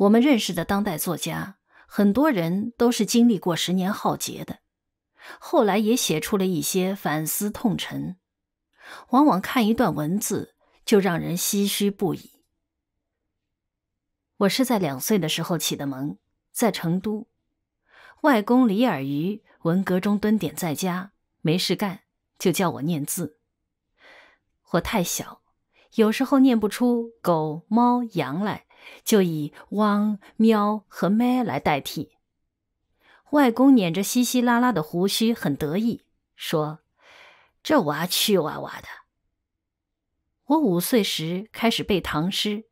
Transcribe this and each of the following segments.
我们认识的当代作家，很多人都是经历过十年浩劫的，后来也写出了一些反思痛陈，往往看一段文字就让人唏嘘不已。我是在两岁的时候起的蒙，在成都，外公李尔余文革中蹲点在家，没事干就叫我念字，我太小，有时候念不出狗、猫、羊来。就以“汪喵”和“咩”来代替。外公捻着稀稀拉拉的胡须，很得意说：“这娃去哇哇的。”我五岁时开始背唐诗，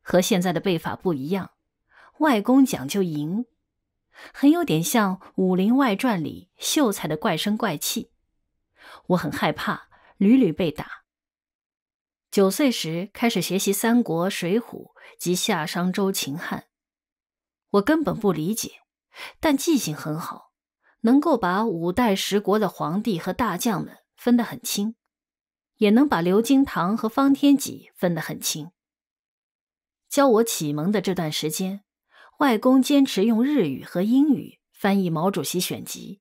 和现在的背法不一样。外公讲究吟，很有点像《武林外传》里秀才的怪声怪气。我很害怕，屡屡被打。九岁时开始学习《三国》《水浒》及夏商周秦汉，我根本不理解，但记性很好，能够把五代十国的皇帝和大将们分得很清，也能把刘金堂和方天戟分得很清。教我启蒙的这段时间，外公坚持用日语和英语翻译《毛主席选集》，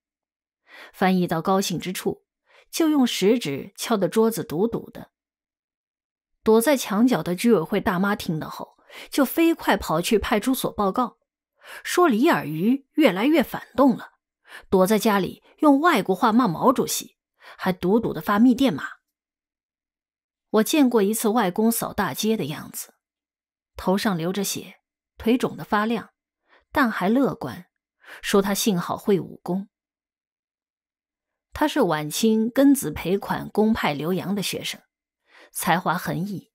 翻译到高兴之处，就用食指敲得桌子堵堵的。躲在墙角的居委会大妈听到后，就飞快跑去派出所报告，说李尔鱼越来越反动了，躲在家里用外国话骂毛主席，还赌赌的发密电码。我见过一次外公扫大街的样子，头上流着血，腿肿的发亮，但还乐观，说他幸好会武功。他是晚清庚子赔款公派留洋的学生。才华横溢，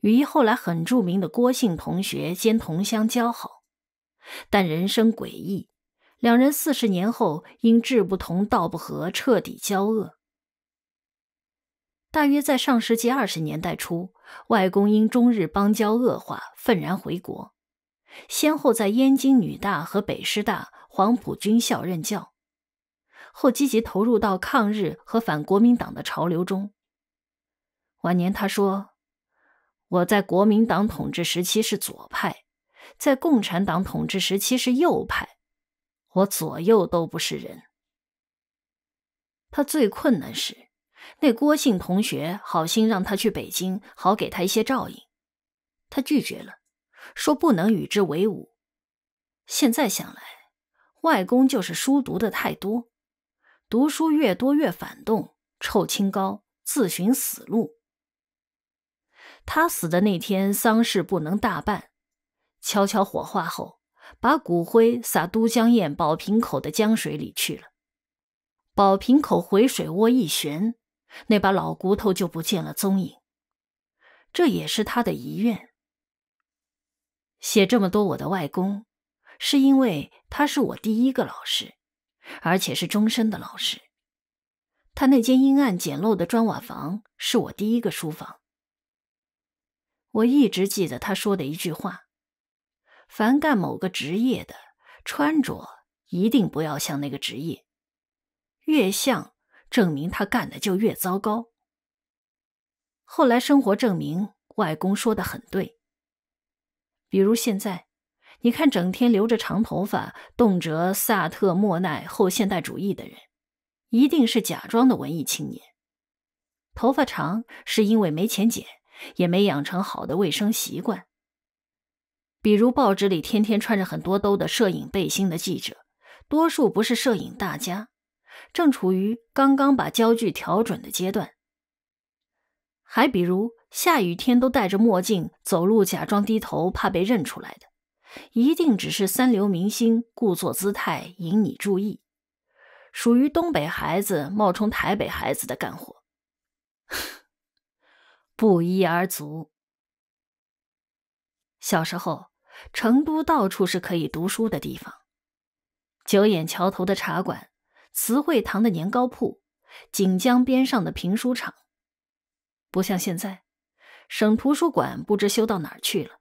与一后来很著名的郭姓同学兼同乡交好，但人生诡异，两人四十年后因志不同道不合彻底交恶。大约在上世纪二十年代初，外公因中日邦交恶化愤然回国，先后在燕京女大和北师大、黄埔军校任教，后积极投入到抗日和反国民党的潮流中。晚年，他说：“我在国民党统治时期是左派，在共产党统治时期是右派，我左右都不是人。”他最困难时，那郭姓同学好心让他去北京，好给他一些照应，他拒绝了，说不能与之为伍。现在想来，外公就是书读的太多，读书越多越反动，臭清高，自寻死路。他死的那天，丧事不能大办，悄悄火化后，把骨灰撒都江堰宝瓶口的江水里去了。宝瓶口回水窝一旋，那把老骨头就不见了踪影。这也是他的遗愿。写这么多我的外公，是因为他是我第一个老师，而且是终身的老师。他那间阴暗简陋的砖瓦房，是我第一个书房。我一直记得他说的一句话：“凡干某个职业的，穿着一定不要像那个职业，越像，证明他干的就越糟糕。”后来生活证明，外公说的很对。比如现在，你看整天留着长头发、动辄萨特、莫奈、后现代主义的人，一定是假装的文艺青年。头发长是因为没钱剪。也没养成好的卫生习惯，比如报纸里天天穿着很多兜的摄影背心的记者，多数不是摄影大家，正处于刚刚把焦距调准的阶段。还比如下雨天都戴着墨镜走路，假装低头怕被认出来的，一定只是三流明星故作姿态引你注意，属于东北孩子冒充台北孩子的干活。不一而足。小时候，成都到处是可以读书的地方：九眼桥头的茶馆、慈惠堂的年糕铺、锦江边上的评书场。不像现在，省图书馆不知修到哪儿去了，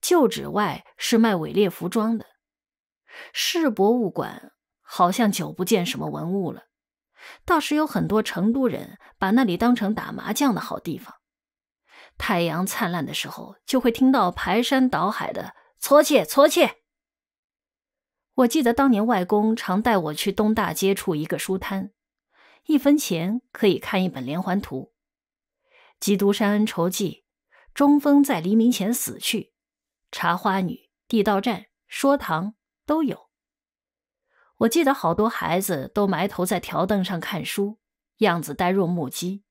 旧址外是卖伪劣服装的；市博物馆好像久不见什么文物了，倒是有很多成都人把那里当成打麻将的好地方。太阳灿烂的时候，就会听到排山倒海的搓切搓切。我记得当年外公常带我去东大街处一个书摊，一分钱可以看一本连环图，《基督山恩仇记》《中风在黎明前死去》《茶花女》《地道战》《说唐》都有。我记得好多孩子都埋头在条凳上看书，样子呆若木鸡。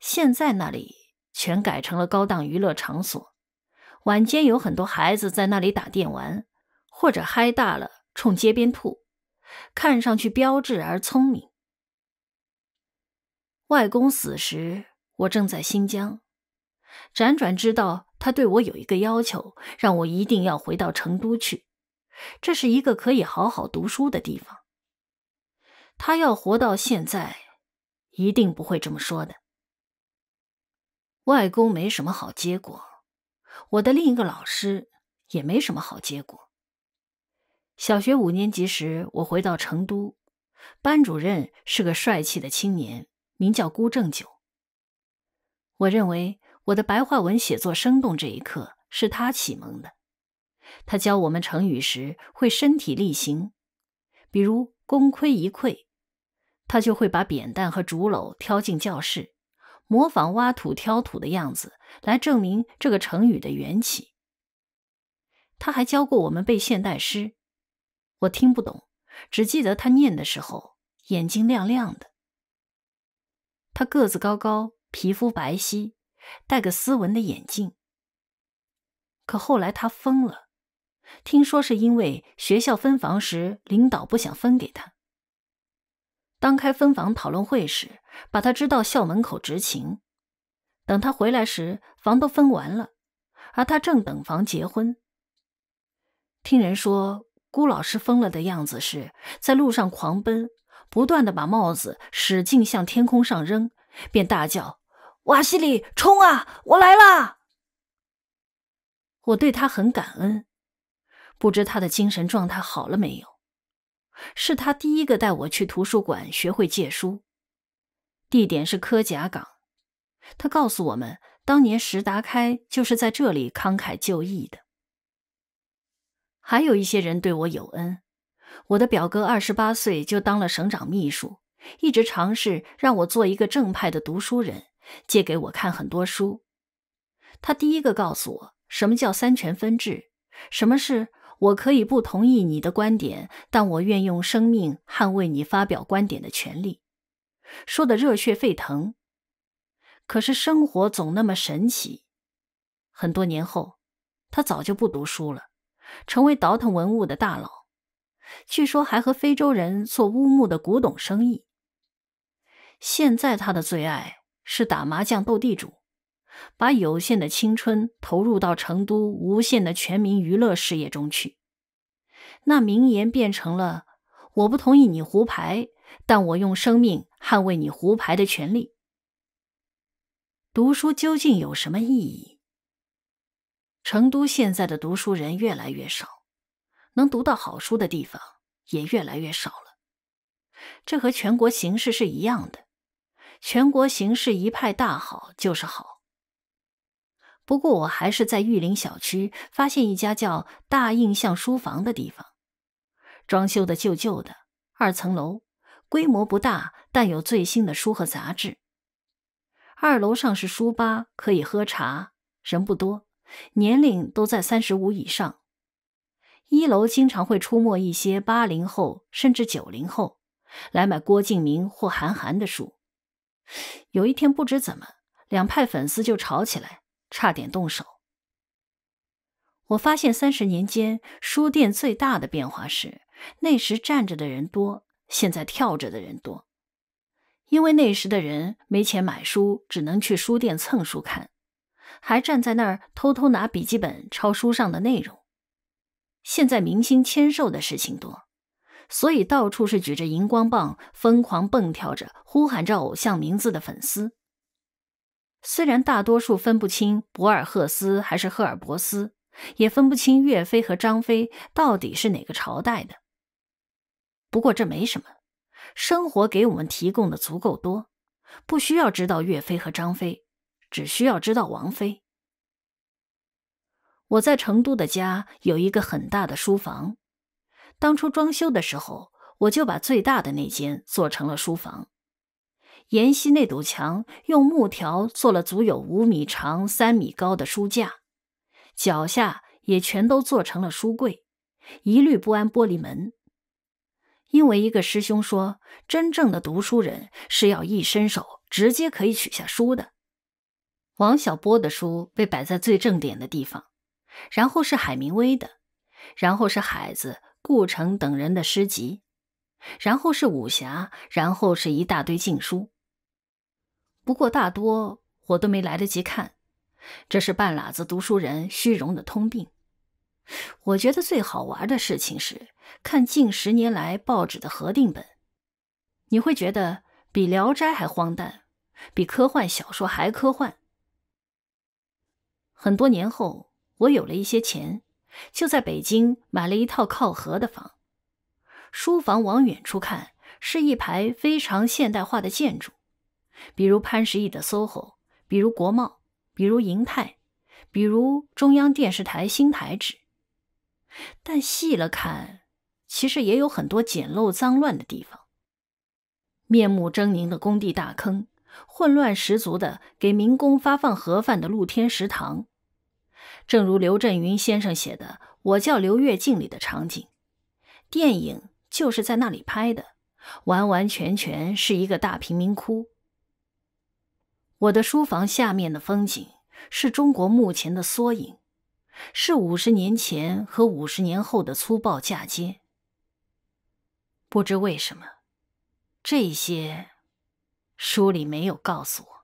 现在那里。全改成了高档娱乐场所，晚间有很多孩子在那里打电玩，或者嗨大了冲街边吐，看上去标致而聪明。外公死时，我正在新疆，辗转知道他对我有一个要求，让我一定要回到成都去，这是一个可以好好读书的地方。他要活到现在，一定不会这么说的。外公没什么好结果，我的另一个老师也没什么好结果。小学五年级时，我回到成都，班主任是个帅气的青年，名叫辜正九。我认为我的白话文写作生动这一课是他启蒙的。他教我们成语时会身体力行，比如“功亏一篑”，他就会把扁担和竹篓挑进教室。模仿挖土挑土的样子，来证明这个成语的缘起。他还教过我们背现代诗，我听不懂，只记得他念的时候眼睛亮亮的。他个子高高，皮肤白皙，戴个斯文的眼镜。可后来他疯了，听说是因为学校分房时，领导不想分给他。当开分房讨论会时。把他支到校门口执勤，等他回来时，房都分完了，而他正等房结婚。听人说，辜老师疯了的样子是在路上狂奔，不断的把帽子使劲向天空上扔，便大叫：“瓦西里，冲啊！我来啦！”我对他很感恩，不知他的精神状态好了没有。是他第一个带我去图书馆学会借书。地点是柯甲港，他告诉我们，当年石达开就是在这里慷慨就义的。还有一些人对我有恩，我的表哥二十八岁就当了省长秘书，一直尝试让我做一个正派的读书人，借给我看很多书。他第一个告诉我什么叫三权分治，什么是我可以不同意你的观点，但我愿用生命捍卫你发表观点的权利。说的热血沸腾，可是生活总那么神奇。很多年后，他早就不读书了，成为倒腾文物的大佬，据说还和非洲人做乌木的古董生意。现在他的最爱是打麻将斗地主，把有限的青春投入到成都无限的全民娱乐事业中去。那名言变成了：“我不同意你胡牌。”但我用生命捍卫你胡牌的权利。读书究竟有什么意义？成都现在的读书人越来越少，能读到好书的地方也越来越少了。这和全国形势是一样的。全国形势一派大好就是好。不过，我还是在玉林小区发现一家叫“大印象书房”的地方，装修的旧旧的，二层楼。规模不大，但有最新的书和杂志。二楼上是书吧，可以喝茶，人不多，年龄都在三十五以上。一楼经常会出没一些八零后甚至九零后，来买郭敬明或韩寒的书。有一天不知怎么，两派粉丝就吵起来，差点动手。我发现三十年间书店最大的变化是，那时站着的人多。现在跳着的人多，因为那时的人没钱买书，只能去书店蹭书看，还站在那儿偷偷拿笔记本抄书上的内容。现在明星签售的事情多，所以到处是举着荧光棒、疯狂蹦跳着、呼喊着偶像名字的粉丝。虽然大多数分不清博尔赫斯还是赫尔伯斯，也分不清岳飞和张飞到底是哪个朝代的。不过这没什么，生活给我们提供的足够多，不需要知道岳飞和张飞，只需要知道王菲。我在成都的家有一个很大的书房，当初装修的时候，我就把最大的那间做成了书房。沿西那堵墙用木条做了足有五米长、三米高的书架，脚下也全都做成了书柜，一律不安玻璃门。因为一个师兄说，真正的读书人是要一伸手直接可以取下书的。王小波的书被摆在最正点的地方，然后是海明威的，然后是海子、顾城等人的诗集，然后是武侠，然后是一大堆禁书。不过大多我都没来得及看，这是半喇子读书人虚荣的通病。我觉得最好玩的事情是。看近十年来报纸的核定本，你会觉得比《聊斋》还荒诞，比科幻小说还科幻。很多年后，我有了一些钱，就在北京买了一套靠河的房。书房往远处看，是一排非常现代化的建筑，比如潘石屹的 SOHO，比如国贸，比如银泰，比如中央电视台新台址。但细了看。其实也有很多简陋、脏乱的地方，面目狰狞的工地大坑，混乱十足的给民工发放盒饭的露天食堂，正如刘震云先生写的《我叫刘跃进》里的场景，电影就是在那里拍的，完完全全是一个大贫民窟。我的书房下面的风景是中国目前的缩影，是五十年前和五十年后的粗暴嫁接。不知为什么，这些书里没有告诉我。